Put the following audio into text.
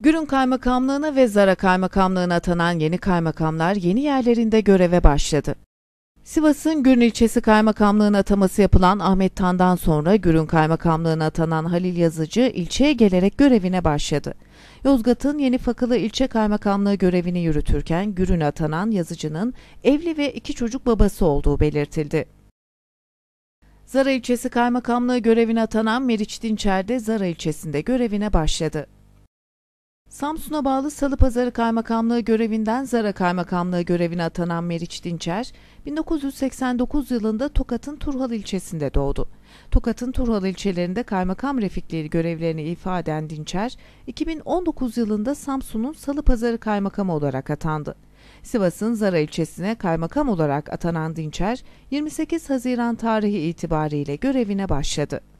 Gürün Kaymakamlığına ve Zara Kaymakamlığına atanan yeni kaymakamlar yeni yerlerinde göreve başladı. Sivas'ın Gürün ilçesi kaymakamlığına ataması yapılan Ahmet Tan'dan sonra Gürün kaymakamlığına atanan Halil Yazıcı ilçeye gelerek görevine başladı. Yozgat'ın Yeni Fakılı ilçe kaymakamlığı görevini yürütürken Gürün atanan Yazıcı'nın evli ve iki çocuk babası olduğu belirtildi. Zara ilçesi kaymakamlığı görevine atanan Meriç Dinçer de Zara ilçesinde görevine başladı. Samsun'a bağlı Salı Pazarı Kaymakamlığı görevinden Zara Kaymakamlığı görevine atanan Meriç Dinçer, 1989 yılında Tokat'ın Turhal ilçesinde doğdu. Tokat'ın Turhal ilçelerinde kaymakam refikleri görevlerini ifa eden Dinçer, 2019 yılında Samsun'un Salı Pazarı Kaymakamı olarak atandı. Sivas'ın Zara ilçesine kaymakam olarak atanan Dinçer, 28 Haziran tarihi itibariyle görevine başladı.